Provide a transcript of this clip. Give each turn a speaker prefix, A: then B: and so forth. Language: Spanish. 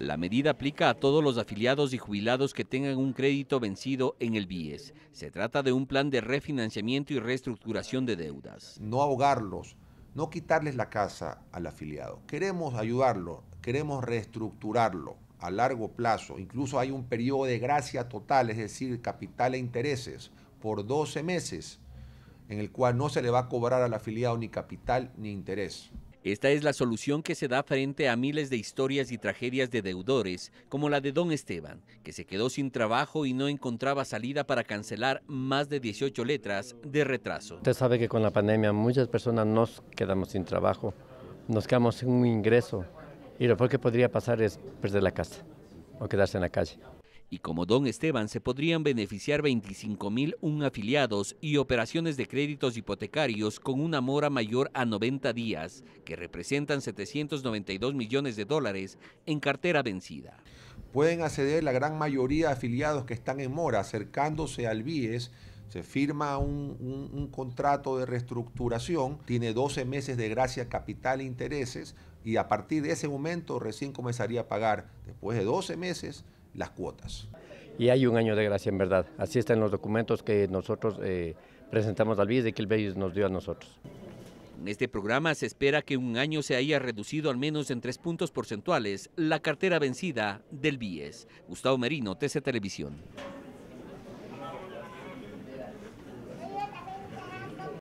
A: La medida aplica a todos los afiliados y jubilados que tengan un crédito vencido en el BIES. Se trata de un plan de refinanciamiento y reestructuración de deudas.
B: No ahogarlos, no quitarles la casa al afiliado. Queremos ayudarlo, queremos reestructurarlo a largo plazo. Incluso hay un periodo de gracia total, es decir, capital e intereses, por 12 meses, en el cual no se le va a cobrar al afiliado ni capital ni interés. Esta es la solución que se da frente a miles de
A: historias y tragedias de deudores, como la de Don Esteban, que se quedó sin trabajo y no encontraba salida para cancelar más de 18 letras de retraso.
C: Usted sabe que con la pandemia muchas personas nos quedamos sin trabajo, nos quedamos sin un ingreso y lo peor que podría pasar es perder la casa o quedarse en la calle y como Don Esteban se
A: podrían beneficiar 25.001 afiliados y operaciones de créditos hipotecarios con una mora mayor a 90 días, que representan 792 millones de
B: dólares en cartera vencida. Pueden acceder la gran mayoría de afiliados que están en mora, acercándose al BIES. Se firma un, un contrato de reestructuración, tiene 12 meses de gracia capital e intereses y a partir de ese momento recién comenzaría a pagar, después de 12 meses,
C: las cuotas. Y hay un año de gracia en verdad, así están los documentos que nosotros eh, presentamos al BIES de que el BIES nos dio a nosotros.
A: En este programa se espera que un año se haya reducido al menos en tres puntos porcentuales la cartera vencida del BIES. Gustavo Merino, TC Televisión.